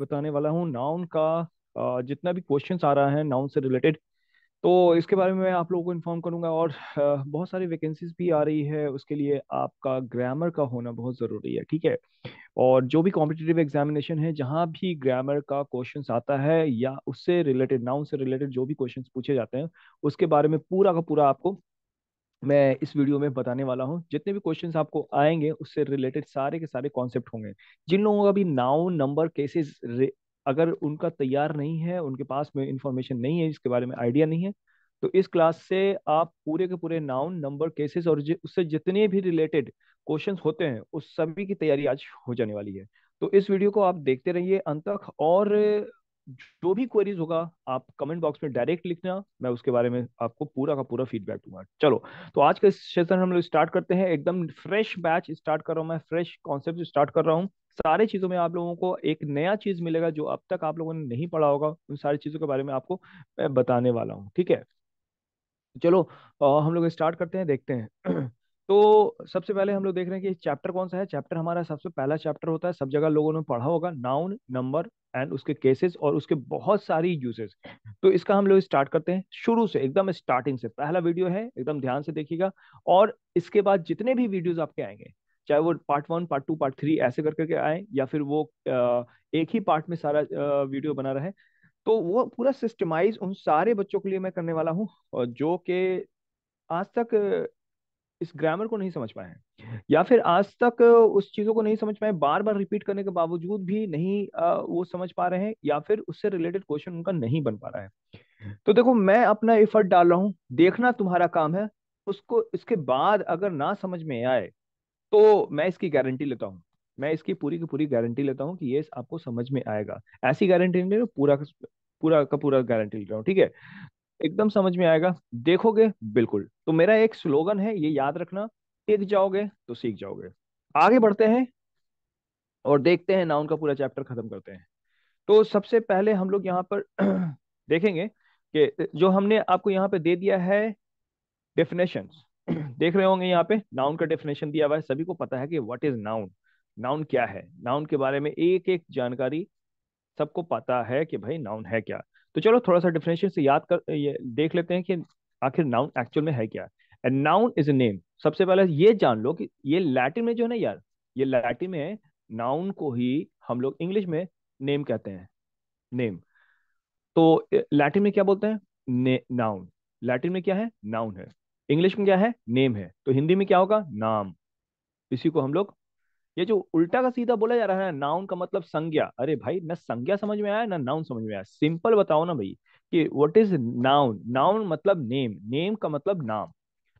बताने वाला हूँ नाउन का जितना भी क्वेश्चन आ रहा है नाउन से रिलेटेड तो इसके बारे में मैं आप लोगों को इन्फॉर्म करूंगा और बहुत सारी वैकेंसीज भी आ रही है उसके लिए आपका ग्रामर का होना बहुत ज़रूरी है ठीक है और जो भी कॉम्पिटेटिव एग्जामिनेशन है जहां भी ग्रामर का क्वेश्चन आता है या उससे रिलेटेड नाउन से रिलेटेड जो भी क्वेश्चन पूछे जाते हैं उसके बारे में पूरा का पूरा आपको मैं इस वीडियो में बताने वाला हूँ जितने भी क्वेश्चंस आपको आएंगे उससे रिलेटेड सारे के सारे कॉन्सेप्ट होंगे जिन लोगों का भी नाउ नंबर केसेस अगर उनका तैयार नहीं है उनके पास में इंफॉर्मेशन नहीं है इसके बारे में आइडिया नहीं है तो इस क्लास से आप पूरे के पूरे नाउन नंबर केसेस और उससे जितने भी रिलेटेड क्वेश्चन होते हैं उस सभी की तैयारी आज हो जाने वाली है तो इस वीडियो को आप देखते रहिए अंत तक और जो भी क्वेरीज होगा आप कमेंट बॉक्स में डायरेक्ट लिखना मैं उसके बारे में आपको पूरा का पूरा फीडबैक दूंगा चलो तो आज का सेशन हम लोग स्टार्ट करते हैं एकदम फ्रेश बैच स्टार्ट कर रहा हूँ मैं फ्रेश कॉन्सेप्ट स्टार्ट कर रहा हूँ सारे चीज़ों में आप लोगों को एक नया चीज़ मिलेगा जो अब तक आप लोगों ने नहीं पढ़ा होगा उन सारी चीज़ों के बारे में आपको मैं बताने वाला हूँ ठीक है चलो आ, हम लोग स्टार्ट करते हैं देखते हैं तो सबसे पहले हम लोग देख रहे हैं कि चैप्टर कौन सा है चैप्टर हमारा सबसे पहला चैप्टर होता है सब जगह लोगों ने पढ़ा होगा नाउन नंबर एंड उसके केसेस और उसके बहुत सारी यूजेस तो इसका हम लोग स्टार्ट करते हैं शुरू से एकदम स्टार्टिंग से पहला वीडियो है एकदम ध्यान से देखिएगा और इसके बाद जितने भी वीडियोज आपके आएंगे चाहे वो part one part two part three ऐसे कर करके आए या फिर वो एक ही पार्ट में सारा वीडियो बना रहे तो वो पूरा सिस्टमाइज उन सारे बच्चों के लिए मैं करने वाला हूँ जो कि आज तक इस ग्रामर को नहीं समझ पाए हैं या फिर आज तक उस चीज़ों को नहीं समझ पाए बार बार रिपीट करने के बावजूद भी नहीं आ, वो समझ पा रहे हैं या फिर उससे रिलेटेड क्वेश्चन उनका नहीं बन पा रहा है तो देखो मैं अपना एफर्ट डाल रहा हूँ देखना तुम्हारा काम है उसको इसके बाद अगर ना समझ में आए तो मैं इसकी गारंटी लेता हूँ मैं इसकी पूरी की पूरी गारंटी लेता हूँ कि ये आपको समझ में आएगा ऐसी गारंटी नहीं पूरा पूरा का पूरा गारंटी लेता हूँ ठीक है एकदम समझ में आएगा देखोगे बिल्कुल तो मेरा एक स्लोगन है ये याद रखना सीख जाओगे तो सीख जाओगे आगे बढ़ते हैं और देखते हैं नाउन का पूरा चैप्टर खत्म करते हैं तो सबसे पहले हम लोग यहाँ पर देखेंगे कि जो हमने आपको यहाँ पे दे दिया है डेफिनेशन देख रहे होंगे यहाँ पे नाउन का डेफिनेशन दिया हुआ है सभी को पता है कि व्हाट इज नाउन नाउन क्या है नाउन के बारे में एक एक जानकारी सबको पता है कि भाई नाउन है क्या तो चलो थोड़ा सा डिफिनेशन से याद कर ये देख लेते हैं कि आखिर नाउन एक्चुअल में है क्या and noun is a name सबसे पहले ये जान लो कि ये लैटिन में जो है ना यार ये लैटिन में नाउन को ही हम लोग इंग्लिश में नेम कहते हैं नेम तो लैटिन में क्या बोलते हैं नाउन लैटिन में क्या है नाउन है इंग्लिश में क्या है नेम है तो हिंदी में क्या होगा नाम इसी को हम लोग ये जो उल्टा का सीधा बोला जा रहा है नाउन का मतलब संज्ञा अरे भाई ना संज्ञा समझ में आया ना नाउन समझ में आया सिंपल बताओ ना भाई कि व्हाट इज नाउन नाउन मतलब नेम नेम का मतलब नाम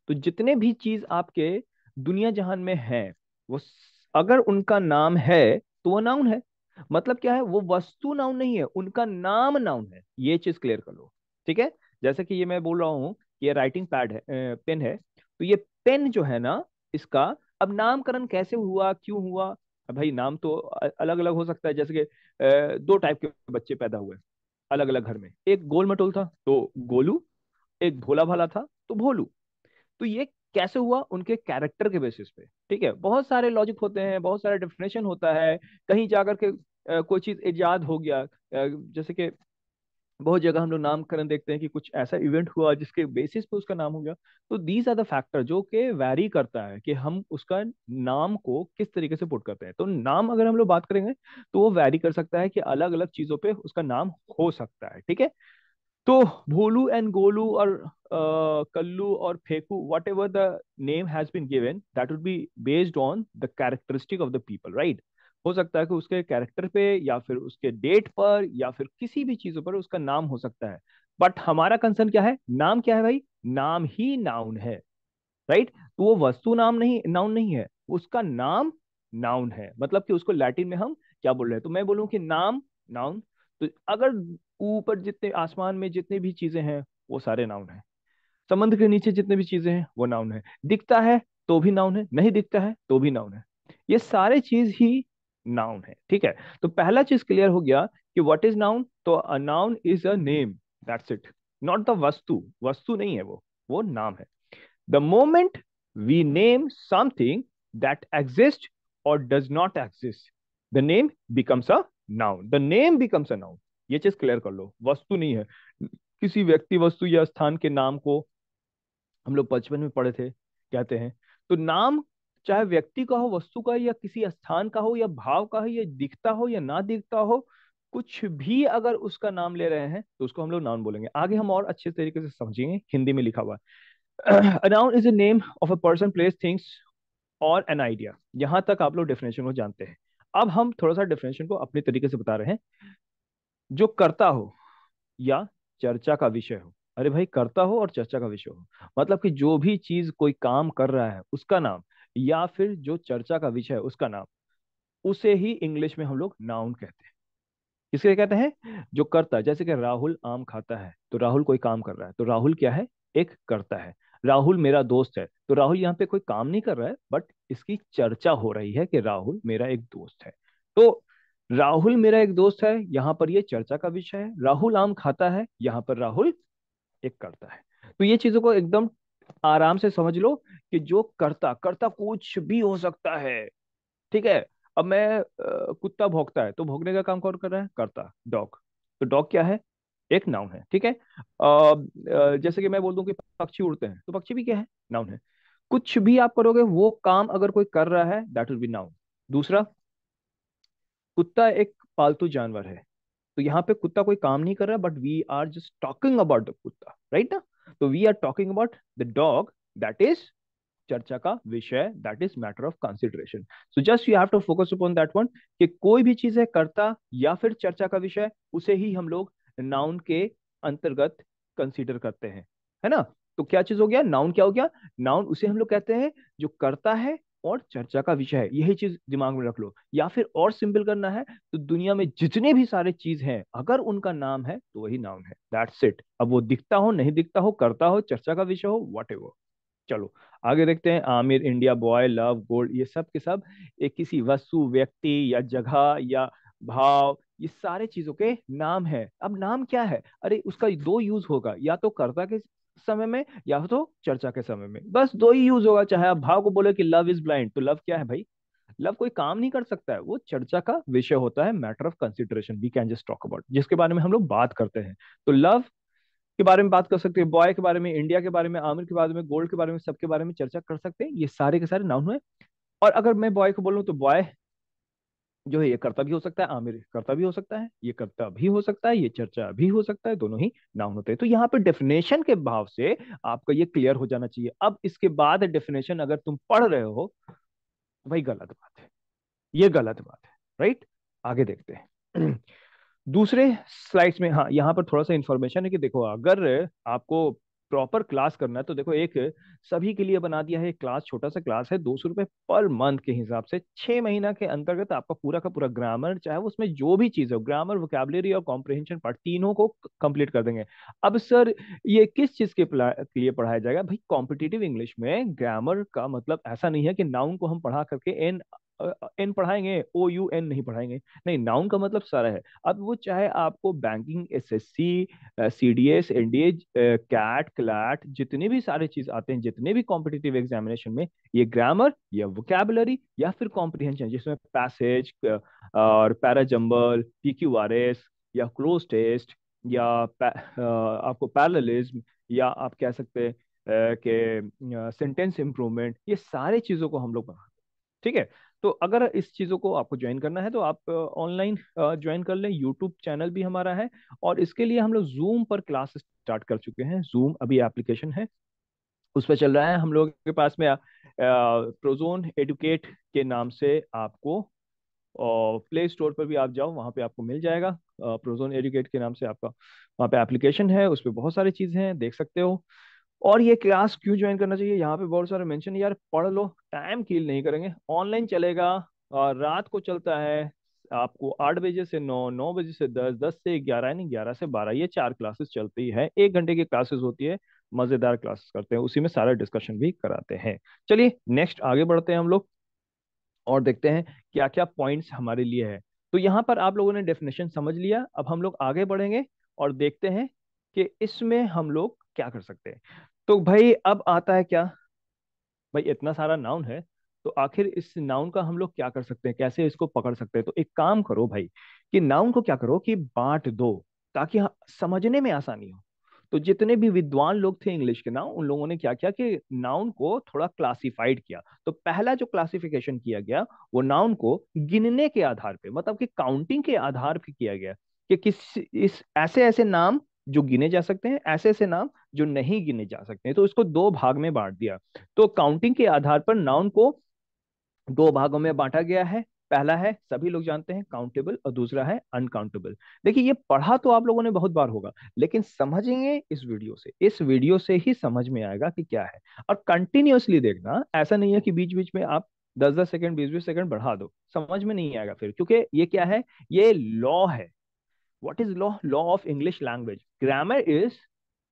तो जितने भी चीज आपके दुनिया जहान में है वो अगर उनका नाम है तो वो नाउन है मतलब क्या है वो वस्तु नाउन नहीं है उनका नाम नाउन है ये चीज क्लियर कर लो ठीक है जैसे कि ये मैं बोल रहा हूँ ये राइटिंग पैड है पेन है तो ये पेन जो है ना इसका अब नामकरण कैसे हुआ क्यों हुआ भाई नाम तो अलग अलग हो सकता है जैसे कि दो टाइप के बच्चे पैदा हुए अलग अलग घर में एक गोल मटोल था तो गोलू एक भोला भाला था तो भोलू तो ये कैसे हुआ उनके कैरेक्टर के बेसिस पे ठीक है बहुत सारे लॉजिक होते हैं बहुत सारा डेफिनेशन होता है कहीं जाकर के कोई चीज इजाद हो गया जैसे कि बहुत जगह हम लोग नामकरण देखते हैं कि कुछ ऐसा इवेंट हुआ जिसके बेसिस पे उसका नाम हो गया तो दीज आर द फैक्टर जो के वैरी करता है कि हम उसका नाम को किस तरीके से पुट करते हैं तो नाम अगर हम लोग बात करेंगे तो वो वैरी कर सकता है कि अलग अलग चीजों पे उसका नाम हो सकता है ठीक है तो भोलू एंड गोलू और कल्लू और Feku whatever the name has been given that would be based on the characteristic of the people right हो सकता है कि उसके कैरेक्टर पे या फिर उसके डेट पर या फिर किसी भी चीजों पर उसका नाम हो सकता है बट हमारा कंसर्न क्या है नाम क्या है भाई नाम ही नाउन है राइट तो वो वस्तु नाम नहीं नाउन नहीं है उसका नाम नाउन है मतलब कि उसको लैटिन में हम क्या बोल रहे हैं तो मैं बोलूँ कि नाम नाउन तो अगर ऊपर जितने आसमान में जितने भी चीजें हैं वो सारे नाउन है समुद्र के नीचे जितने भी चीजें हैं वो नाउन है दिखता है तो भी नाउन है नहीं दिखता है तो भी नाउन है ये सारे चीज ही नाउन है ठीक है तो पहला चीज क्लियर हो गया कि व्हाट इज नाउन तो a noun is a name that's it not the वस्तु वस्तु नहीं है वो वो नाम है the moment we name something that exist और does not exist the name becomes a noun the name becomes a noun ये चीज क्लियर कर लो वस्तु नहीं है किसी व्यक्ति वस्तु या स्थान के नाम को हम लोग बचपन में पढ़े थे कहते हैं तो नाम चाहे व्यक्ति का हो वस्तु का या किसी स्थान का हो या भाव का हो या दिखता हो या ना दिखता हो कुछ भी अगर उसका नाम ले रहे हैं तो उसको हम लोग नाउन बोलेंगे आगे हम और अच्छे तरीके से समझेंगे हिंदी में लिखा हुआ है a noun is a name of a person place things और एन आइडिया यहाँ तक आप लोग डेफिनेशन को जानते हैं अब हम थोड़ा सा डेफिनेशन को अपने तरीके से बता रहे हैं जो करता हो या चर्चा का विषय हो अरे भाई करता हो और चर्चा का विषय हो मतलब कि जो भी चीज कोई काम कर रहा है उसका नाम या फिर जो चर्चा का विषय है उसका नाम उसे ही इंग्लिश में हम लोग नाउन कहते हैं किसके कहते हैं जो करता जैसे कि राहुल आम खाता है तो राहुल कोई काम कर रहा है तो राहुल क्या है एक करता है राहुल मेरा दोस्त है तो राहुल यहाँ पे कोई काम नहीं कर रहा है बट इसकी चर्चा हो रही है कि राहुल मेरा एक दोस्त है तो राहुल मेरा एक दोस्त है यहाँ पर ये चर्चा का विषय है राहुल आम खाता है यहाँ पर राहुल एक करता है तो ये चीजों को एकदम आराम से समझ लो कि जो करता करता कुछ भी हो सकता है ठीक है अब मैं कुत्ता भोगता है तो भोगने का काम कौन कर रहा है करता डॉग तो डॉग क्या है एक नाउन है ठीक है जैसे कि मैं बोल दूं कि पक्षी उड़ते हैं तो पक्षी भी क्या है नाउन है कुछ भी आप करोगे वो काम अगर कोई कर रहा है दैट विल बी नाउन दूसरा कुत्ता एक पालतू जानवर है तो यहाँ पे कुत्ता कोई काम नहीं कर रहा but we are just talking about the कुत्ता राइट ना तो we are talking about the dog that is चर्चा का विषय that is matter of consideration so just you have to focus upon that one कि कोई भी चीज है करता या फिर चर्चा का विषय उसे ही हम लोग नाउन के अंतर्गत कंसीडर करते हैं है ना तो क्या चीज हो गया नाउन क्या हो गया नाउन उसे हम लोग कहते हैं जो करता है और चर्चा का विषय है यही चीज दिमाग में रख लो या फिर और सिंपल करना है तो दुनिया में जितने भी सारे चीज हैं अगर उनका नाम है तो वही नाम है दैट्स इट अब वो दिखता हो नहीं दिखता हो करता हो चर्चा का विषय हो वट चलो आगे देखते हैं Aamir India boy love gold ये सब के सब एक किसी वस्तु व्यक्ति या जगह या भाव ये सारे चीजों के नाम है अब नाम क्या है अरे उसका दो यूज होगा या तो कर्ता के समय में या तो चर्चा के समय में बस दो ही यूज होगा चाहे आप भाव को बोले कि लव इज ब्लाइंड तो लव क्या है भाई लव कोई काम नहीं कर सकता है वो चर्चा का विषय होता है matter of consideration we can just talk about जिसके बारे में हम लोग बात करते हैं तो लव के बारे में बात कर सकते हैं बॉय के बारे में इंडिया के बारे में आमिर के बारे में गोल्ड के बारे में सबके बारे में चर्चा कर सकते हैं ये सारे के सारे नाउन हुए और अगर मैं बॉय को बोलूँ तो बॉय जो है ये कर्ता भी हो सकता है आमिर कर्ता भी हो सकता है ये कर्ता भी हो सकता है ये चर्चा भी हो सकता है दोनों ही नाउन होते हैं तो यहाँ पे डेफिनेशन के भाव से आपका ये क्लियर हो जाना चाहिए अब इसके बाद डेफिनेशन अगर तुम पढ़ रहे हो तो भाई गलत बात है ये गलत बात है राइट आगे देखते हैं दूसरे स्लाइड्स में हाँ यहाँ पर थोड़ा सा इंफॉर्मेशन है कि देखो अगर आपको प्रॉपर क्लास करना है तो देखो एक सभी के लिए बना दिया है एक क्लास छोटा सा क्लास है दो सौ रुपए पर मंथ के हिसाब से छह महीना के अंतर्गत आपका पूरा का पूरा ग्रामर चाहे वो उसमें जो भी चीज़ हो ग्रामर वोकेबलरी और कॉम्प्रिहेंशन पार्ट तीनों को कंप्लीट कर देंगे अब सर ये किस चीज़ के लिए पढ़ाया जाएगा भाई कॉम्पिटेटिव इंग्लिश में ग्रामर का मतलब ऐसा नहीं है कि नाउन को हम पढ़ा करके एन एन पढ़ाएंगे ओ यू एन नहीं पढ़ाएंगे नहीं नाउन का मतलब सारा है अब वो चाहे आपको banking S S C C D S N D A CAT CLAT जितने भी सारे चीज आते हैं जितने भी कॉम्पिटेटिव एग्जामिनेशन में ये ग्रामर या वोकेबलरी या फिर कॉम्प्रीहेंशन जिसमें पैसेज और parajumble P Q R S या क्लोज टेस्ट या आपको पैरलिज्म या आप कह सकते हैं कि सेंटेंस इम्प्रूवमेंट ये सारे चीज़ों को हम लोग बनाते ठीक है तो अगर इस चीज़ों को आपको ज्वाइन करना है तो आप ऑनलाइन ज्वाइन कर लें यूट्यूब चैनल भी हमारा है और इसके लिए हम लोग जूम पर क्लास स्टार्ट कर चुके हैं जूम अभी एप्लीकेशन है उस पर चल रहा है हम लोगों के पास में प्रोजोन एडुकेट के नाम से आपको और प्ले स्टोर पर भी आप जाओ वहाँ पे आपको मिल जाएगा प्रोजोन एडुकेट के नाम से आपका वहाँ पे एप्लीकेशन है उस पर बहुत सारी चीज़ें हैं देख सकते हो और ये क्लास क्यों ज्वाइन करना चाहिए यहाँ पे बहुत सारे मेंशन यार पढ़ लो टाइम कील नहीं करेंगे ऑनलाइन चलेगा रात को चलता है आपको आठ बजे से नौ नौ बजे से दस दस से ग्यारह यानी ग्यारह से बारह ये चार क्लासेस चलती है एक घंटे की क्लासेस होती है मजेदार क्लासेस करते हैं उसी में सारा डिस्कशन भी कराते हैं चलिए नेक्स्ट आगे बढ़ते हैं हम लोग और देखते हैं क्या क्या पॉइंट्स हमारे लिए है तो यहाँ पर आप लोगों ने डेफिनेशन समझ लिया अब हम लोग आगे बढ़ेंगे और देखते हैं कि इसमें हम लोग क्या कर सकते हैं तो भाई अब आता है क्या भाई इतना सारा नाउन है तो आखिर इस नाउन का हम लोग क्या कर सकते हैं कैसे इसको पकड़ सकते हैं तो एक काम करो भाई कि नाउन को क्या करो कि बांट दो ताकि समझने में आसानी हो तो जितने भी विद्वान लोग थे इंग्लिश के ना उन लोगों ने क्या किया कि नाउन को थोड़ा क्लासिफाइड किया तो पहला जो क्लासिफिकेशन किया गया वो नाउन को गिनने के आधार पे मतलब कि काउंटिंग के आधार पे किया गया कि किस इस ऐसे ऐसे नाम जो गिने जा सकते हैं ऐसे ऐसे नाम जो नहीं गिने जा सकते हैं तो इसको दो भाग में बांट दिया तो काउंटिंग के आधार पर नाउन को दो भागों में बांटा गया है पहला है सभी लोग जानते हैं काउंटेबल और दूसरा है अनकाउंटेबल देखिए ये पढ़ा तो आप लोगों ने बहुत बार होगा लेकिन समझेंगे इस वीडियो से इस वीडियो से ही समझ में आएगा कि क्या है और कंटिन्यूसली देखना ऐसा नहीं है कि बीच बीच में आप दस दस सेकेंड बीस बीस सेकेंड बढ़ा दो समझ में नहीं आएगा फिर क्योंकि ये क्या है ये लॉ है what is law law of English language grammar is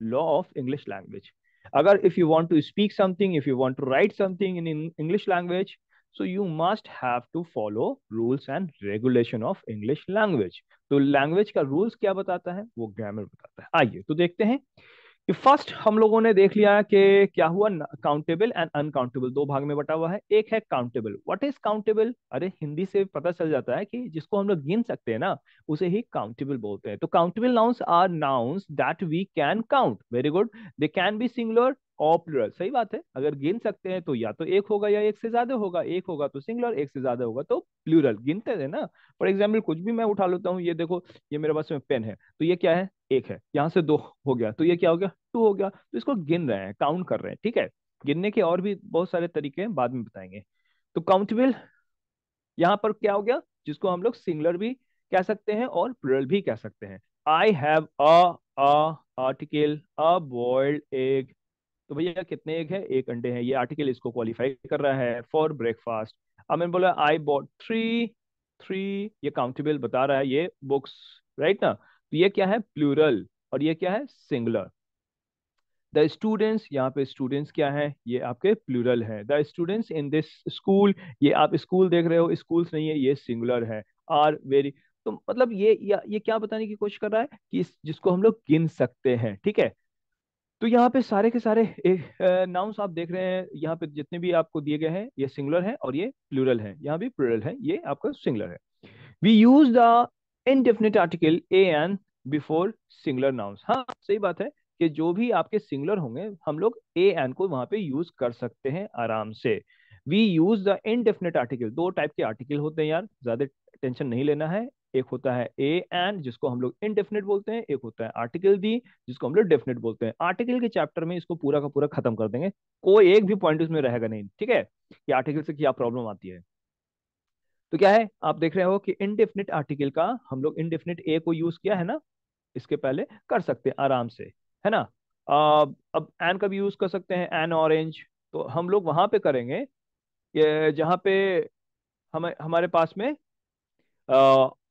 law of English language. Agar if you want to speak something, if you want to write something in, in English language, so you must have to follow rules and regulation of English language. तो language का rules क्या बताता है वो grammar बताता है आइए तो देखते हैं कि फर्स्ट हम लोगों ने देख लिया कि क्या हुआ काउंटेबल एंड अनकाउंटेबल दो भाग में बटा हुआ है एक है काउंटेबल व्हाट इज काउंटेबल अरे हिंदी से पता चल जाता है कि जिसको हम लोग गिन सकते हैं ना उसे ही काउंटेबल बोलते हैं तो countable nouns are nouns that we can count very good they can be singular और सही बात है अगर गिन सकते हैं तो या तो एक होगा या एक से ज्यादा होगा एक होगा तो सिंगुलर एक से ज्यादा होगा तो प्लूरल गिनते हैं ना फॉर एग्जाम्पल कुछ भी मैं उठा लेता हूँ ये देखो ये मेरे पास में पेन है तो ये क्या है एक है यहाँ से दो हो गया तो ये क्या हो गया टू हो गया तो इसको गिन रहे हैं काउंट कर रहे हैं ठीक है गिनने के और भी बहुत सारे तरीके हैं बाद में बताएंगे तो काउंटेबल यहाँ पर क्या हो गया जिसको हम लोग सिंगलर भी कह सकते हैं और प्लूरल भी कह सकते हैं I have a article a boiled egg तो भैया कितने एक है एक अंडे हैं ये आर्टिकल इसको क्वालिफाई कर रहा है फॉर ब्रेकफास्ट अब मैंने बोला आई बॉट थ्री थ्री ये काउंटेबल बता रहा है ये बुक्स राइट ना तो ये क्या है प्लूरल और ये क्या है सिंगुलर द स्टूडेंट्स यहाँ पे स्टूडेंट्स क्या है ये आपके प्लूरल है the students in this school ये आप स्कूल देख रहे हो स्कूल नहीं है ये सिंगुलर है आर वेरी तो मतलब ये ये क्या बताने की कोशिश कर रहा है कि जिसको हम लोग गिन सकते हैं ठीक है तो यहाँ पे सारे के सारे नाउन्स आप देख रहे हैं यहाँ पे जितने भी आपको दिए गए हैं ये सिंगुलर है और ये प्लूरल है यहाँ भी प्लूरल है ये आपका सिंगुलर है we use the indefinite article a an before singular nouns हाँ सही बात है कि जो भी आपके सिंगुलर होंगे हम लोग ए एन को वहां पे यूज कर सकते हैं आराम से we use the indefinite article दो टाइप के आर्टिकल होते हैं यार ज्यादा टेंशन नहीं लेना है एक होता है ए एंड जिसको हम लोग इनडेफिनेट बोलते हैं एक होता है आर्टिकल दी जिसको हम लोग डेफिनेट बोलते हैं आर्टिकल के चैप्टर में इसको पूरा का पूरा खत्म कर देंगे कोई एक भी पॉइंट उसमें रहेगा नहीं ठीक है कि आर्टिकल से क्या प्रॉब्लम आती है तो क्या है आप देख रहे हो कि इनडेफिनेट आर्टिकल का हम लोग इनडेफिनेट ए को यूज किया है ना इसके पहले कर सकते हैं आराम से है ना आ, अब एन का भी यूज कर सकते हैं एन ऑरेंज तो हम लोग वहां पे करेंगे जहां पे हम हमारे पास में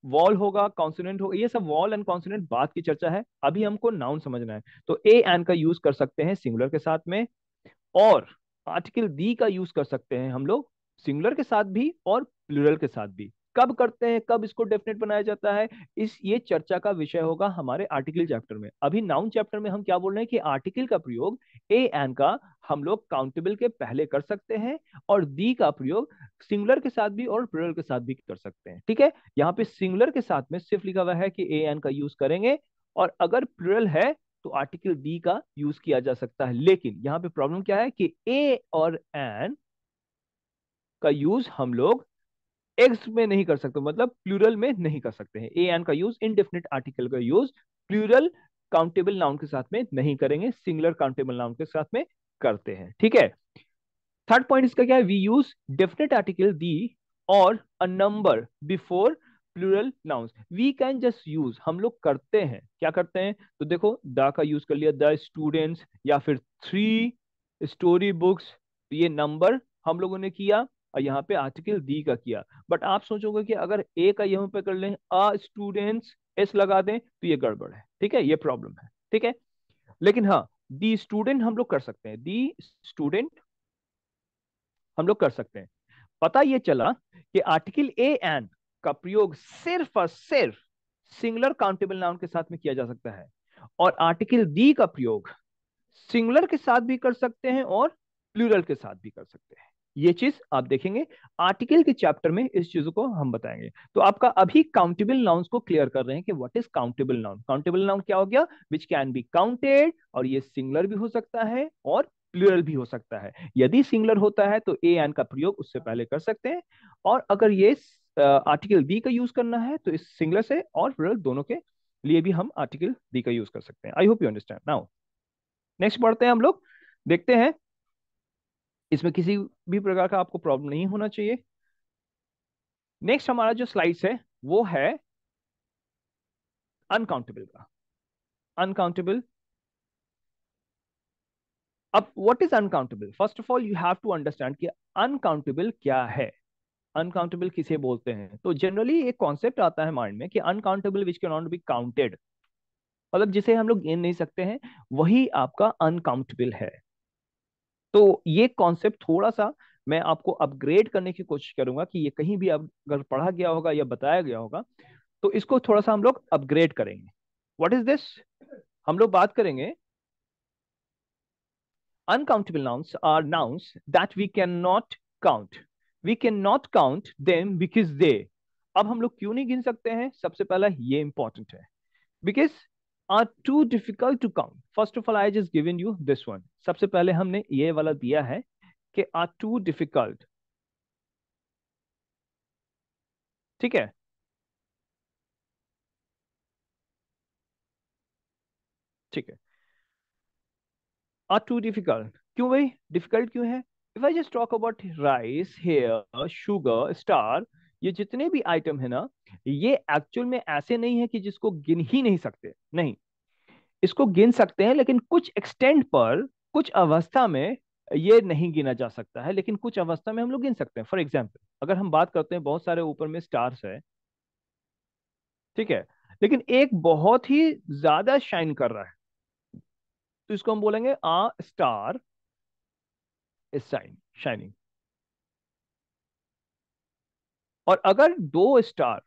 वॉल होगा कॉन्सोनेंट होगा ये सब वॉल एंड कॉन्सोनेंट बात की चर्चा है अभी हमको नाउन समझना है तो ए एन का यूज कर सकते हैं सिंगुलर के साथ में और आर्टिकल दी का यूज कर सकते हैं हम लोग सिंगुलर के साथ भी और प्लूरल के साथ भी कब करते हैं कब इसको डेफिनेट बनाया जाता है इस ये चर्चा का विषय होगा हमारे आर्टिकल चैप्टर में अभी नाउन चैप्टर में हम क्या बोल रहे हैं कि आर्टिकल का प्रयोग ए एन का हम लोग काउंटेबल के पहले कर सकते हैं और दी का प्रयोग सिंगुलर के साथ भी और प्लूरल के साथ भी कर सकते हैं ठीक है यहाँ पे सिंगुलर के साथ में सिर्फ लिखा हुआ है कि ए एन का यूज करेंगे और अगर प्लूरल है तो आर्टिकल डी का यूज किया जा सकता है लेकिन यहाँ पे प्रॉब्लम क्या है कि ए और एन का यूज हम लोग एक्स में नहीं कर सकते मतलब प्लूरल में नहीं कर सकते हैं ए एन का यूज इनडेफिनेट आर्टिकल का यूज प्लूरल काउंटेबल नाउन के साथ में नहीं करेंगे सिंगुलर काउंटेबल नाउन के साथ में करते हैं ठीक है थर्ड पॉइंट इसका क्या है we use definite article the और a number before plural noun we can just use हम लोग करते हैं क्या करते हैं तो देखो द का यूज कर लिया द स्टूडेंट्स या फिर थ्री स्टोरी बुक्स ये नंबर हम लोगों ने किया और यहाँ पे आर्टिकल दी का किया बट आप सोचोगे कि अगर ए का यहाँ पे कर लें अ स्टूडेंट्स एस लगा दें तो ये गड़बड़ है ठीक है ये प्रॉब्लम है ठीक है लेकिन हाँ दी स्टूडेंट हम लोग कर सकते हैं दी स्टूडेंट हम लोग कर सकते हैं पता ये चला कि आर्टिकल ए एन का प्रयोग सिर्फ और सिर्फ सिंगुलर काउंटेबल नाउन के साथ में किया जा सकता है और आर्टिकल डी का प्रयोग सिंगुलर के साथ भी कर सकते हैं और प्लूरल के साथ भी कर सकते हैं ये चीज आप देखेंगे आर्टिकल के चैप्टर में इस चीजों को हम बताएंगे तो आपका अभी काउंटेबल नाउन्स को क्लियर कर रहे हैं कि what is countable noun countable noun क्या हो गया विच कैन बी काउंटेड और ये सिंगलर भी हो सकता है और प्लूरल भी हो सकता है यदि सिंगुलर होता है तो ए एन का प्रयोग उससे पहले कर सकते हैं और अगर ये आर्टिकल बी का यूज करना है तो इस सिंगलर से और प्लूरल दोनों के लिए भी हम आर्टिकल बी का यूज कर सकते हैं I hope you understand now next पढ़ते हैं हम लोग देखते हैं इसमें किसी भी प्रकार का आपको प्रॉब्लम नहीं होना चाहिए नेक्स्ट हमारा जो स्लाइड्स है वो है अनकाउंटेबल का अनकाउंटेबल अब what is uncountable first of all you have to understand कि अनकाउंटेबल क्या है अनकाउंटेबल किसे बोलते हैं तो जनरली एक कॉन्सेप्ट आता है माइंड में कि uncountable which can not be counted मतलब जिसे हम लोग गिन नहीं सकते हैं वही आपका अनकाउंटेबल है तो ये कॉन्सेप्ट थोड़ा सा मैं आपको अपग्रेड करने की कोशिश करूंगा कि ये कहीं भी अगर पढ़ा गया होगा या बताया गया होगा तो इसको थोड़ा सा हम लोग अपग्रेड करेंगे वट इज दिस हम लोग बात करेंगे uncountable are nouns that we can not count we can not count them because they अब हम लोग क्यों नहीं गिन सकते हैं सबसे पहला ये इंपॉर्टेंट है because are too difficult to count. First of all, I just given you this one. सबसे पहले हमने ये वाला दिया है कि are too difficult. ठीक है ठीक है are too difficult. क्यों भाई डिफिकल्ट क्यों है if I just talk about rice hair sugar star ये जितने भी आइटम है ना ये एक्चुअल में ऐसे नहीं है कि जिसको गिन ही नहीं सकते नहीं इसको गिन सकते हैं लेकिन कुछ एक्सटेंड पर कुछ अवस्था में ये नहीं गिना जा सकता है लेकिन कुछ अवस्था में हम लोग गिन सकते हैं फॉर एग्जाम्पल अगर हम बात करते हैं बहुत सारे ऊपर में स्टार्स है ठीक है लेकिन एक बहुत ही ज्यादा शाइन कर रहा है तो इसको हम बोलेंगे a star is shine shining और अगर दो स्टार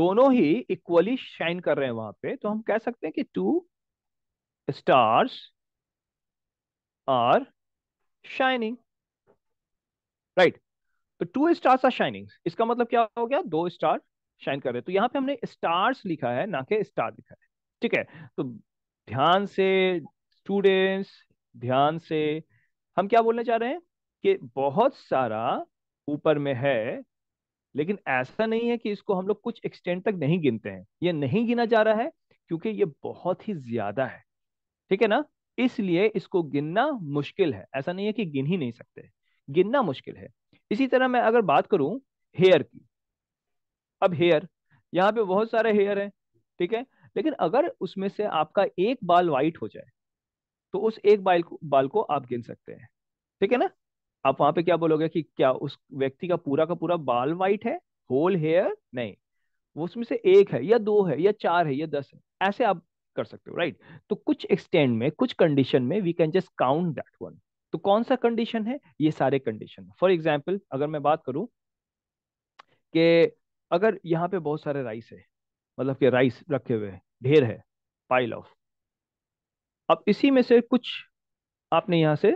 दोनों ही इक्वली शाइन कर रहे हैं वहां पे तो हम कह सकते हैं कि two stars are shining right तो टू स्टार्स आर शाइनिंग इसका मतलब क्या हो गया दो स्टार शाइन कर रहे हैं तो यहां पे हमने स्टार्स लिखा है ना कि स्टार लिखा है ठीक है तो ध्यान से स्टूडेंट्स ध्यान से हम क्या बोलने चाह रहे हैं कि बहुत सारा ऊपर में है लेकिन ऐसा नहीं है कि इसको हम लोग कुछ एक्सटेंड तक नहीं गिनते हैं ये नहीं गिना जा रहा है क्योंकि ये बहुत ही ज्यादा है ठीक है ना इसलिए इसको गिनना मुश्किल है ऐसा नहीं है कि गिन ही नहीं सकते गिनना मुश्किल है इसी तरह मैं अगर बात करूं हेयर की अब हेयर यहाँ पे बहुत सारे हेयर हैं ठीक है लेकिन अगर उसमें से आपका एक बाल वाइट हो जाए तो उस एक बाल को बाल को आप गिन सकते हैं ठीक है ना आप वहां पे क्या बोलोगे कि क्या उस व्यक्ति का पूरा का पूरा बाल वाइट है होल हेयर नहीं वो उसमें से एक है या दो है या चार है या दस है ऐसे आप कर सकते हो राइट तो कुछ एक्सटेंड में कुछ कंडीशन में we can just count that one तो कौन सा कंडीशन है ये सारे कंडीशन फॉर एग्जाम्पल अगर मैं बात करूं कि अगर यहाँ पे बहुत सारे राइस है मतलब कि राइस रखे हुए हैं ढेर है पाइल ऑफ अब इसी में से कुछ आपने यहाँ से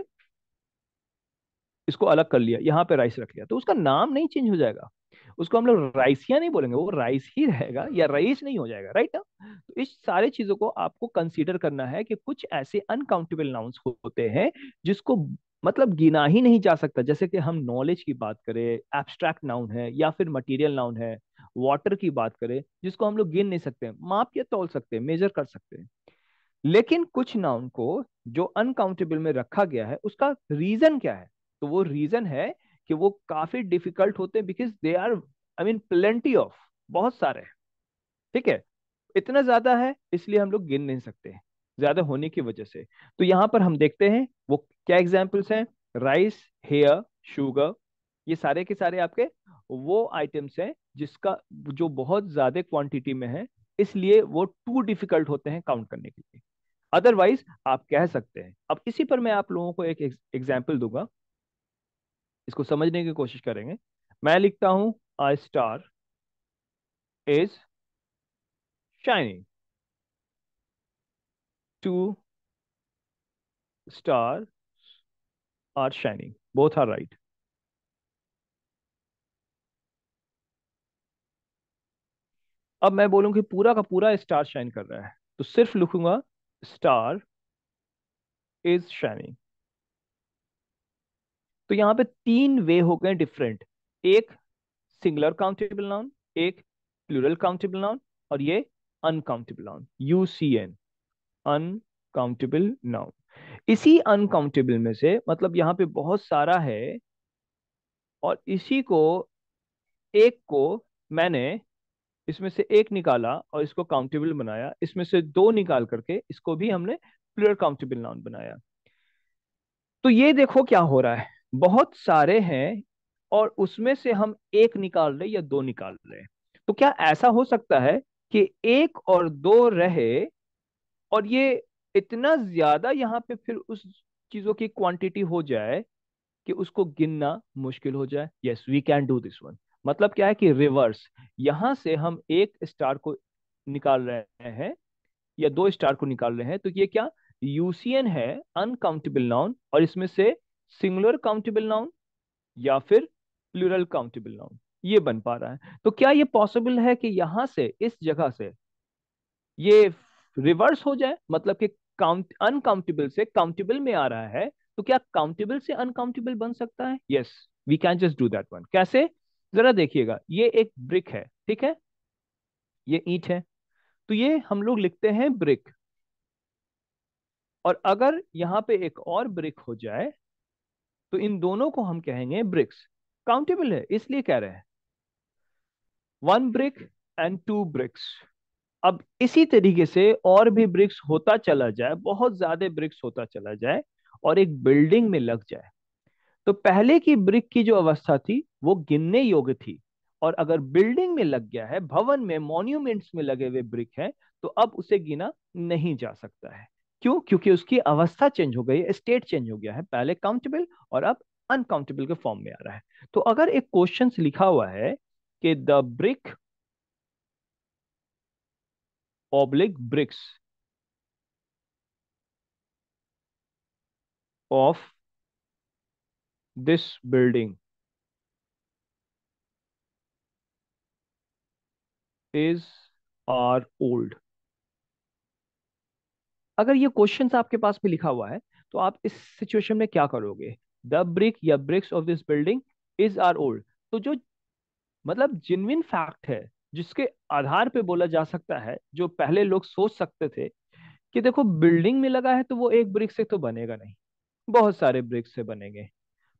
इसको अलग कर लिया यहाँ पे राइस रख लिया तो उसका नाम नहीं चेंज हो जाएगा उसको हम लोग राइसिया नहीं बोलेंगे वो राइस ही रहेगा या राइस नहीं हो जाएगा राइट ना तो इस सारे चीजों को आपको कंसीडर करना है कि कुछ ऐसे अनकाउंटेबल नाउन्स होते हैं जिसको मतलब गिना ही नहीं जा सकता जैसे कि हम नॉलेज की बात करें एब्स्ट्रैक्ट नाउन है या फिर मटेरियल नाउन है वाटर की बात करें जिसको हम लोग गिन नहीं सकते माप या तोल सकते मेजर कर सकते हैं लेकिन कुछ नाउन को जो अनकाउंटेबल में रखा गया है उसका रीजन क्या है तो वो रीजन है कि वो काफी डिफिकल्ट होते हैं because they are I mean plenty of बहुत सारे ठीक है इतना ज्यादा है इसलिए हम लोग गिन नहीं सकते ज्यादा होने की वजह से तो यहाँ पर हम देखते हैं वो क्या एग्जाम्पल्स हैं राइस हेयर शुगर ये सारे के सारे आपके वो आइटम्स हैं जिसका जो बहुत ज्यादा क्वांटिटी में है इसलिए वो टू डिफिकल्ट होते हैं काउंट करने के लिए अदरवाइज आप कह सकते हैं अब इसी पर मैं आप लोगों को एक एग्जाम्पल दूंगा इसको समझने की कोशिश करेंगे मैं लिखता हूं I star is shining two star are shining both are right अब मैं बोलूं कि पूरा का पूरा स्टार शाइन कर रहा है तो सिर्फ लिखूंगा स्टार इज शाइनिंग तो यहाँ पे तीन वे हो गए डिफरेंट एक सिंगुलर काउंटेबल नाउन एक प्लूरल काउंटेबल नाउन और ये uncountable noun you see an uncountable noun इसी अनकाउंटेबल में से मतलब यहाँ पे बहुत सारा है और इसी को एक को मैंने इसमें से एक निकाला और इसको काउंटेबल बनाया इसमें से दो निकाल करके इसको भी हमने प्लूरल काउंटेबल नाउन बनाया तो ये देखो क्या हो रहा है बहुत सारे हैं और उसमें से हम एक निकाल रहे या दो निकाल रहे तो क्या ऐसा हो सकता है कि एक और दो रहे और ये इतना ज्यादा यहाँ पे फिर उस चीजों की क्वांटिटी हो जाए कि उसको गिनना मुश्किल हो जाए yes we can do this one मतलब क्या है कि रिवर्स यहां से हम एक स्टार को निकाल रहे हैं या दो स्टार को निकाल रहे हैं तो ये क्या यूसीएन है अनकाउंटेबल नाउन और इसमें से सिंगुलर काउंटेबल नाउन या फिर प्लूरल काउंटेबल नाउन ये बन पा रहा है तो क्या ये पॉसिबल है कि यहां से इस जगह से ये रिवर्स हो जाए मतलब कि काउंट अनकाउंटेबल से काउंटेबल में आ रहा है तो क्या काउंटेबल से अनकाउंटेबल बन सकता है yes we can just do that one कैसे जरा देखिएगा ये एक ब्रिक है ठीक है ये ईट है तो ये हम लोग लिखते हैं ब्रिक और अगर यहां पे एक और ब्रिक हो जाए तो इन दोनों को हम कहेंगे ब्रिक्स काउंटेबल है इसलिए कह रहे हैं one brick and two bricks अब इसी तरीके से और भी ब्रिक्स होता चला जाए बहुत ज्यादा ब्रिक्स होता चला जाए और एक बिल्डिंग में लग जाए तो पहले की ब्रिक की जो अवस्था थी वो गिनने योग्य थी और अगर बिल्डिंग में लग गया है भवन में मॉन्यूमेंट्स में लगे हुए ब्रिक है तो अब उसे गिना नहीं जा सकता है क्यों क्योंकि उसकी अवस्था चेंज हो गई है स्टेट चेंज हो गया है पहले काउंटेबल और अब अनकाउंटेबल के फॉर्म में आ रहा है तो अगर एक क्वेश्चन लिखा हुआ है कि the brick oblique bricks of this building is are old अगर ये क्वेश्चन आपके पास भी लिखा हुआ है तो आप इस सिचुएशन में क्या करोगे द ब्रिक या bricks of this building is are old तो जो मतलब जिनविन फैक्ट है जिसके आधार पे बोला जा सकता है जो पहले लोग सोच सकते थे कि देखो बिल्डिंग में लगा है तो वो एक ब्रिक्स से तो बनेगा नहीं बहुत सारे ब्रिक्स से बनेंगे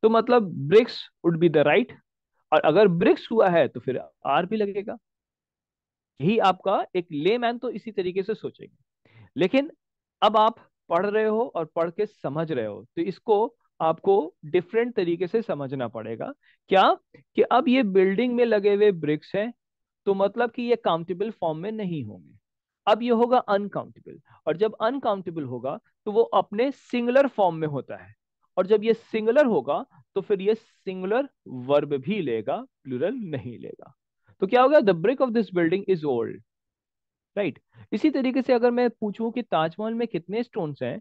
तो मतलब bricks would be the right और अगर ब्रिक्स हुआ है तो फिर आर भी लगेगा यही आपका एक लेमैन तो इसी तरीके से सोचेंगे लेकिन अब आप पढ़ रहे हो और पढ़ के समझ रहे हो तो इसको आपको डिफरेंट तरीके से समझना पड़ेगा क्या कि अब ये बिल्डिंग में लगे हुए ब्रिक्स हैं तो मतलब कि ये काउंटेबल फॉर्म में नहीं होंगे अब ये होगा अनकाउंटेबल और जब अनकाउंटेबल होगा तो वो अपने सिंगुलर फॉर्म में होता है और जब ये सिंगुलर होगा तो फिर ये सिंगुलर वर्ब भी लेगा प्लूरल नहीं लेगा तो क्या होगा the brick of this building is old right इसी तरीके से अगर मैं पूछूं कि ताजमहल में कितने स्टोन्स हैं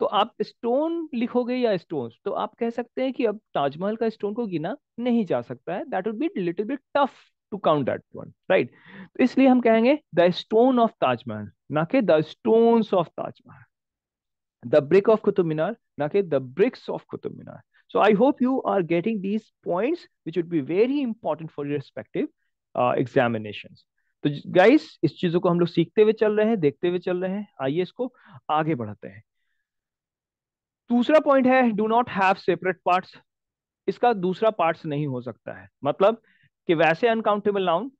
तो आप स्टोन लिखोगे या स्टोन्स तो आप कह सकते हैं कि अब ताजमहल का स्टोन को गिना नहीं जा सकता है that would be little bit tough to count that one right तो इसलिए हम कहेंगे द स्टोन ऑफ ताजमहल ना के the stones of Taj Mahal the brick of Qutub Minar ना के the bricks of Qutub Minar so i hope you are getting these points which would be very important for respective respective uh, तो guys इस चीजों को हम लोग सीखते हुए चल रहे हैं देखते हुए चल रहे हैं आइए इसको आगे बढ़ाते हैं दूसरा पॉइंट है do not have separate parts इसका दूसरा पार्ट्स नहीं हो सकता है मतलब कि वैसे अनकाउंटेबल नाउन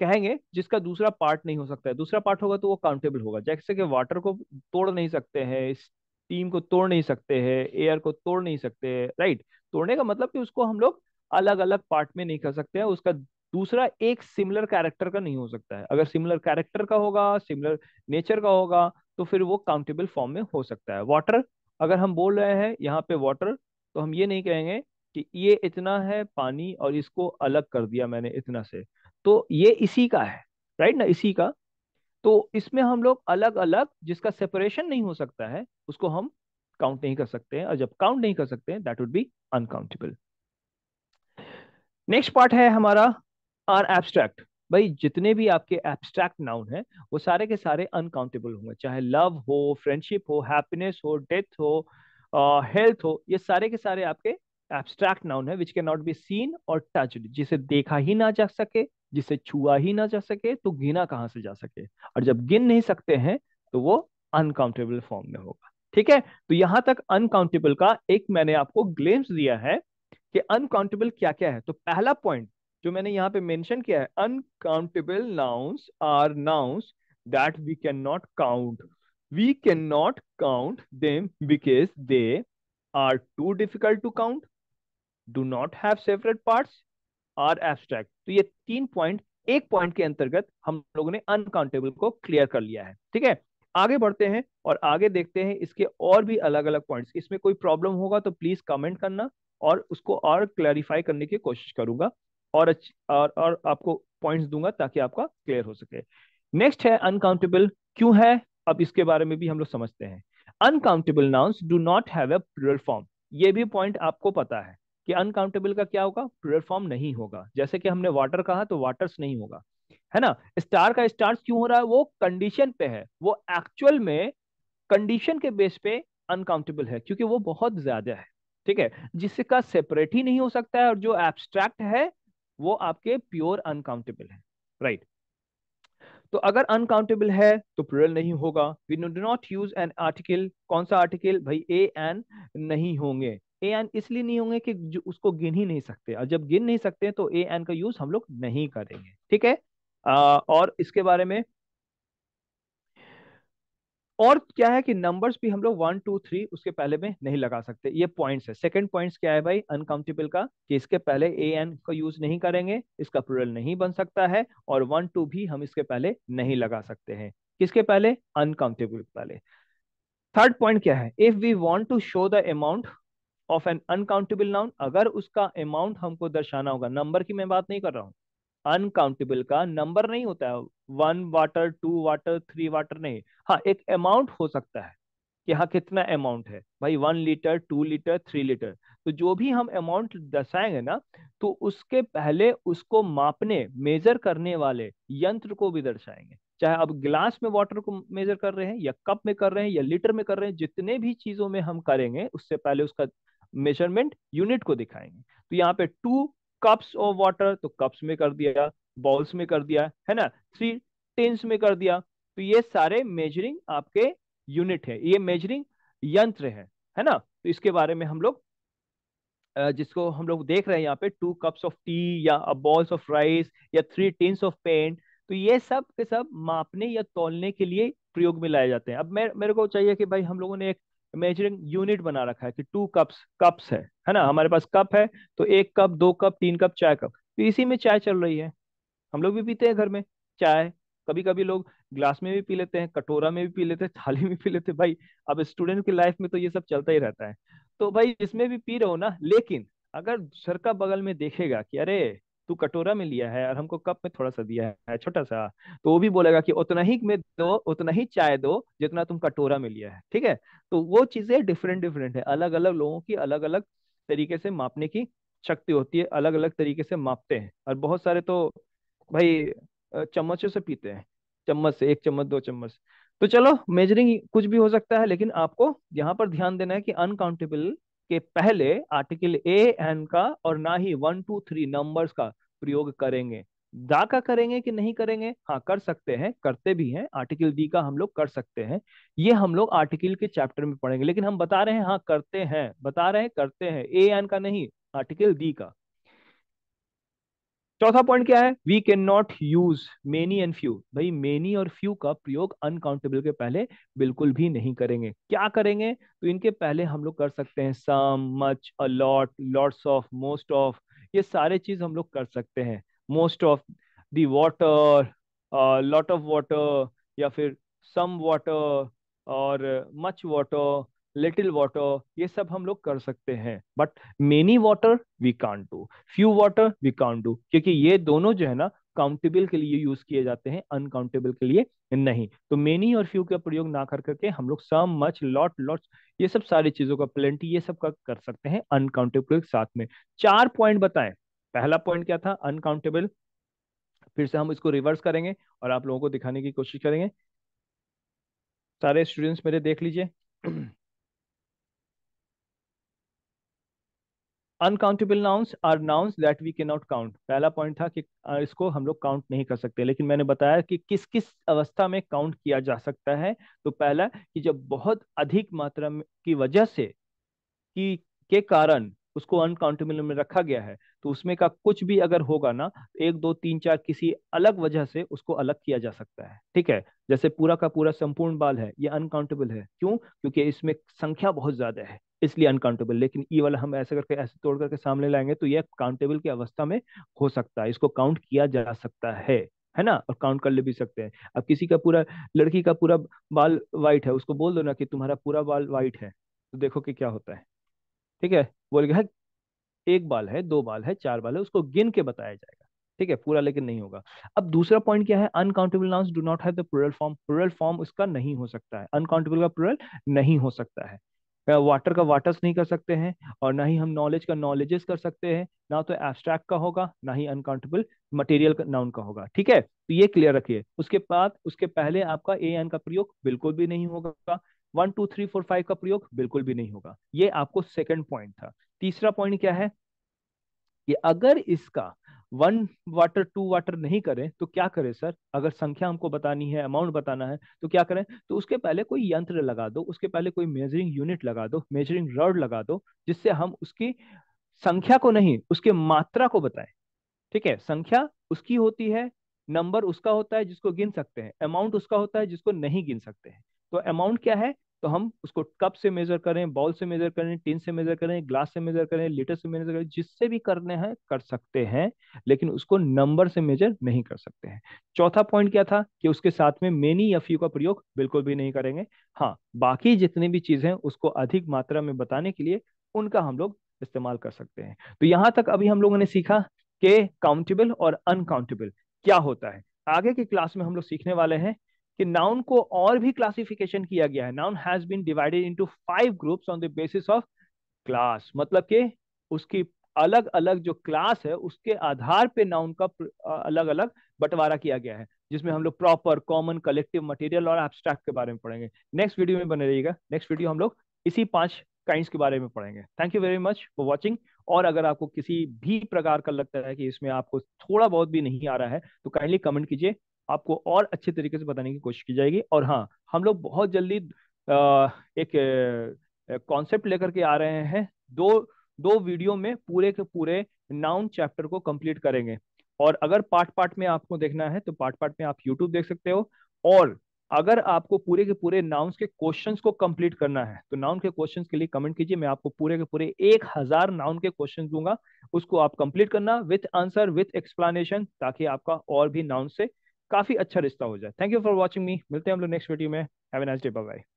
कहेंगे जिसका दूसरा पार्ट नहीं हो सकता है दूसरा पार्ट होगा तो वो काउंटेबल होगा जैसे कि वाटर को तोड़ नहीं सकते हैं स्टीम को तोड़ नहीं सकते हैं एयर को तोड़ नहीं सकते राइट तोड़ने का मतलब कि उसको हम लोग अलग अलग पार्ट में नहीं कर सकते हैं उसका दूसरा एक सिमिलर कैरेक्टर का नहीं हो सकता है अगर सिमिलर कैरेक्टर का होगा सिमिलर नेचर का होगा तो फिर वो काउंटेबल फॉर्म में हो सकता है वाटर अगर हम बोल रहे हैं यहाँ पे वाटर तो हम ये नहीं कहेंगे कि ये इतना है पानी और इसको अलग कर दिया मैंने इतना से तो ये इसी का है राइट ना इसी का तो इसमें हम लोग अलग अलग जिसका सेपरेशन नहीं हो सकता है उसको हम काउंट नहीं कर सकते हैं और जब काउंट नहीं कर सकते हैं that would be uncountable next part है हमारा आर एब्स्ट्रैक्ट भाई जितने भी आपके एब्स्ट्रैक्ट नाउन हैं वो सारे के सारे अनकाउंटेबल होंगे चाहे लव हो फ्रेंडशिप हो हैप्पीनेस हो डेथ हो हेल्थ uh, हो ये सारे के सारे आपके एब्स्ट्रैक्ट नाउन है which can not be seen और टच जिसे देखा ही ना जा सके जिसे छुआ ही ना जा सके तो गिना कहाँ से जा सके और जब गिन नहीं सकते हैं तो वो अनकाउंटेबल फॉर्म में होगा ठीक है तो यहां तक अनकाउंटेबल का एक मैंने आपको ग्लेम्स दिया है कि अनकाउंटेबल क्या क्या है तो पहला पॉइंट जो मैंने यहाँ पे मेंशन किया है uncountable nouns are nouns that we can not count we can not count them because they are too difficult to count do not have separate parts are abstract तो ये तीन पॉइंट एक पॉइंट के अंतर्गत हम लोगों ने अनकाउंटेबल को क्लियर कर लिया है ठीक है आगे बढ़ते हैं और आगे देखते हैं इसके और भी अलग अलग पॉइंट्स इसमें कोई प्रॉब्लम होगा तो प्लीज कमेंट करना और उसको और क्लैरिफाई करने की कोशिश करूंगा और और, और आपको पॉइंट्स दूंगा ताकि आपका क्लियर हो सके नेक्स्ट है अनकाउंटेबल क्यों है अब इसके बारे में भी हम लोग समझते हैं uncountable nouns do not have a plural form ये भी पॉइंट आपको पता है कि अनकाउंटेबल का क्या होगा प्लूरल फॉर्म नहीं होगा जैसे कि हमने वाटर कहा तो वाटर्स नहीं होगा है ना स्टार का स्टार्स क्यों हो रहा है वो कंडीशन पे है वो एक्चुअल में कंडीशन के बेस पे अनकाउंटेबल है क्योंकि वो बहुत ज्यादा है ठीक है जिसका सेपरेट ही नहीं हो सकता है और जो एब्स्ट्रैक्ट है वो आपके प्योर अनकाउंटेबल है राइट तो अगर अनकाउंटेबल है तो प्लूरल नहीं होगा we do not use an article कौन सा आर्टिकल भाई ए एन नहीं होंगे ए एन इसलिए नहीं होंगे कि जो उसको गिन ही नहीं सकते और जब गिन नहीं सकते तो ए एन का यूज हम लोग नहीं करेंगे ठीक है आ, और इसके बारे में और क्या है कि नंबर्स भी हम लोग वन टू थ्री उसके पहले में नहीं लगा सकते ये पॉइंट्स है सेकंड पॉइंट्स क्या है भाई अनकाउंटेबल का कि इसके पहले ए एन का यूज नहीं करेंगे इसका प्लूरल नहीं बन सकता है और वन टू भी हम इसके पहले नहीं लगा सकते हैं किसके पहले अनकाउंटेबल पहले थर्ड पॉइंट क्या है if we want to show the amount of an uncountable noun अगर उसका अमाउंट हमको दर्शाना होगा नंबर की मैं बात नहीं कर रहा हूँ अनकाउंटेबल का नंबर नहीं होता है one water two water three water नहीं हाँ एक अमाउंट हो सकता है कि हाँ कितना अमाउंट है भाई one litre two litre three litre तो जो भी हम अमाउंट दर्शाएंगे ना तो उसके पहले उसको मापने मेजर करने वाले यंत्र को भी दर्शाएंगे चाहे अब ग्लास में वाटर को मेजर कर रहे हैं या कप में कर रहे हैं या लीटर में कर रहे हैं जितने भी चीजों में हम करेंगे उससे पहले उसका मेजरमेंट यूनिट को दिखाएंगे तो यहाँ पे टू कप्स ऑफ वाटर तो कप्स में कर दिया बॉल्स में कर दिया है ना थ्री टेंस में कर दिया तो ये सारे मेजरिंग आपके यूनिट है ये मेजरिंग यंत्र है है ना तो इसके बारे में हम लोग जिसको हम लोग देख रहे हैं यहाँ पे टू कप्स ऑफ टी या बॉल्स ऑफ राइस या थ्री टेंस ऑफ पेंट तो ये सब के सब मापने या तोलने के लिए प्रयोग में लाए जाते हैं अब मैं मेरे को चाहिए कि भाई हम लोगों ने एक मेजरिंग यूनिट बना रखा है कि टू कप्स कप्स है है ना हमारे पास कप है तो एक कप दो कप तीन कप चाय कप तो इसी में चाय चल रही है हम लोग भी पीते हैं घर में चाय कभी कभी लोग ग्लास में भी पी लेते हैं कटोरा में भी पी लेते हैं थाली में पी लेते हैं भाई अब स्टूडेंट की लाइफ में तो ये सब चलता ही रहता है तो भाई इसमें भी पी रहे हो ना लेकिन अगर सर का बगल में देखेगा कि अरे तू कटोरा में लिया है और हमको कप में थोड़ा सा दिया है छोटा सा तो वो भी बोलेगा कि उतना ही में दो उतना ही चाय दो जितना तुम कटोरा में लिया है ठीक है तो वो चीजें डिफरेंट डिफरेंट है अलग अलग लोगों की अलग अलग तरीके से मापने की शक्ति होती है अलग अलग तरीके से मापते हैं और बहुत सारे तो भाई चम्मचों से पीते हैं चम्मच से एक चम्मच दो चम्मच तो चलो मेजरिंग कुछ भी हो सकता है लेकिन आपको यहाँ पर ध्यान देना है कि अनकाउंटेबल के पहले आर्टिकल ए एन का और ना ही वन टू थ्री नंबर्स का प्रयोग करेंगे दा का करेंगे कि नहीं करेंगे हाँ कर सकते हैं करते भी हैं आर्टिकल डी का हम लोग कर सकते हैं ये हम लोग आर्टिकल के चैप्टर में पढ़ेंगे लेकिन हम बता रहे हैं हाँ करते हैं बता रहे हैं करते हैं ए एन का नहीं आर्टिकल डी का चौथा पॉइंट क्या है we can not use many and few भाई मेनी और फ्यू का प्रयोग अनकाउंटेबल के पहले बिल्कुल भी नहीं करेंगे क्या करेंगे तो इनके पहले हम लोग कर सकते हैं some much a lot lots of most of ये सारे चीज हम लोग कर सकते हैं most of the lot of water या फिर सम वॉटर और मच वॉटर लिटिल वाटर ये सब हम लोग कर सकते हैं but many water we can't do few water we can't do क्योंकि ये दोनों जो है ना काउंटेबल के लिए यूज किए जाते हैं अनकाउंटेबल के लिए नहीं तो मेनी और फ्यू का प्रयोग ना कर करके हम लोग सम मच लॉट लॉट ये सब सारी चीजों का प्लेंटी ये सब का कर सकते हैं अनकाउंटेबल के साथ में चार पॉइंट बताएं पहला पॉइंट क्या था अनकाउंटेबल फिर से हम इसको रिवर्स करेंगे और आप लोगों को दिखाने की कोशिश करेंगे सारे स्टूडेंट्स मेरे देख लीजिए uncountable nouns are nouns that we can not count पहला पॉइंट था कि इसको हम लोग काउंट नहीं कर सकते लेकिन मैंने बताया कि किस किस अवस्था में काउंट किया जा सकता है तो पहला कि जब बहुत अधिक मात्रा की वजह से कि के कारण उसको अनकाउंटेबल में रखा गया है तो उसमें का कुछ भी अगर होगा ना एक दो तीन चार किसी अलग वजह से उसको अलग किया जा सकता है ठीक है जैसे पूरा का पूरा संपूर्ण बाल है ये अनकाउंटेबल है क्यों क्योंकि इसमें संख्या बहुत ज्यादा है इसलिए अनकाउंटेबल लेकिन ई वाला हम ऐसे करके ऐसे तोड़ करके सामने लाएंगे तो यह काउंटेबल की अवस्था में हो सकता है इसको काउंट किया जा सकता है है ना और काउंट कर ले भी सकते हैं अब किसी का पूरा लड़की का पूरा बाल वाइट है उसको बोल दो ना कि तुम्हारा पूरा बाल वाइट है तो देखो कि क्या होता है ठीक है बोल गया एक बाल है दो बाल है चार बाल है उसको गिन के बताया जाएगा ठीक है पूरा लेकिन नहीं होगा अब दूसरा पॉइंट क्या है uncountable nouns do not have the plural form plural form उसका नहीं हो सकता है अनकाउंटेबल का प्लूरल नहीं हो सकता है वाटर का वाटर्स नहीं कर सकते हैं और ना ही हम नॉलेज का नॉलेजेस कर सकते हैं ना तो एब्स्ट्रैक्ट का होगा ना ही अनकाउंटेबल मटेरियल नाउन का होगा ठीक है तो ये क्लियर रखिए उसके बाद उसके पहले आपका ए एन का प्रयोग बिल्कुल भी नहीं होगा one two three four five का प्रयोग बिल्कुल भी नहीं होगा ये आपको सेकेंड पॉइंट था तीसरा पॉइंट क्या है कि अगर इसका वन वाटर टू वाटर नहीं करें तो क्या करें सर अगर संख्या हमको बतानी है अमाउंट बताना है तो क्या करें तो उसके पहले कोई यंत्र लगा दो उसके पहले कोई मेजरिंग यूनिट लगा दो मेजरिंग रॉड लगा दो जिससे हम उसकी संख्या को नहीं उसके मात्रा को बताएं ठीक है संख्या उसकी होती है नंबर उसका होता है जिसको गिन सकते हैं अमाउंट उसका होता है जिसको नहीं गिन सकते हैं तो अमाउंट क्या है तो हम उसको कप से मेजर करें बॉल से मेजर करें टिन से मेजर करें ग्लास से मेजर करें लीटर से मेजर करें जिससे भी करने हैं कर सकते हैं लेकिन उसको नंबर से मेजर नहीं कर सकते हैं चौथा पॉइंट क्या था कि उसके साथ में मेनी या फ्यू का प्रयोग बिल्कुल भी नहीं करेंगे हाँ बाकी जितनी भी चीजें उसको अधिक मात्रा में बताने के लिए उनका हम लोग इस्तेमाल कर सकते हैं तो यहाँ तक अभी हम लोगों ने सीखा कि काउंटेबल और अनकाउंटेबल क्या होता है आगे की क्लास में हम लोग सीखने वाले हैं कि नाउन को और भी क्लासिफिकेशन किया गया है noun has been divided into five groups on the basis of class मतलब कि उसकी अलग अलग जो क्लास है उसके आधार पे नाउन का अलग अलग बंटवारा किया गया है जिसमें हम लोग प्रॉपर कॉमन कलेक्टिव मटेरियल और एब्स्ट्रैक्ट के बारे में पढ़ेंगे नेक्स्ट वीडियो में बने रहिएगा नेक्स्ट वीडियो हम लोग इसी पांच काइंड्स के बारे में पढ़ेंगे thank you very much for watching और अगर आपको किसी भी प्रकार का लगता है कि इसमें आपको थोड़ा बहुत भी नहीं आ रहा है तो काइंडली कमेंट कीजिए आपको और अच्छे तरीके से बताने की कोशिश की जाएगी और हाँ हम लोग बहुत जल्दी एक कॉन्सेप्ट लेकर के आ रहे हैं दो दो वीडियो में पूरे के पूरे नाउन चैप्टर को कंप्लीट करेंगे और अगर पार्ट पार्ट में आपको देखना है तो पार्ट पार्ट में आप यूट्यूब देख सकते हो और अगर आपको पूरे के पूरे नाउन्स के क्वेश्चंस को कंप्लीट करना है तो नाउन के क्वेश्चंस के लिए कमेंट कीजिए मैं आपको पूरे के पूरे एक हजार नाउन के क्वेश्चंस दूंगा उसको आप कंप्लीट करना विथ आंसर विथ एक्सप्लेनेशन ताकि आपका और भी नाउन से काफी अच्छा रिश्ता हो जाए thank you for watching me मिलते हैं हम लोग नेक्स्ट वीडियो में हैव डे बाय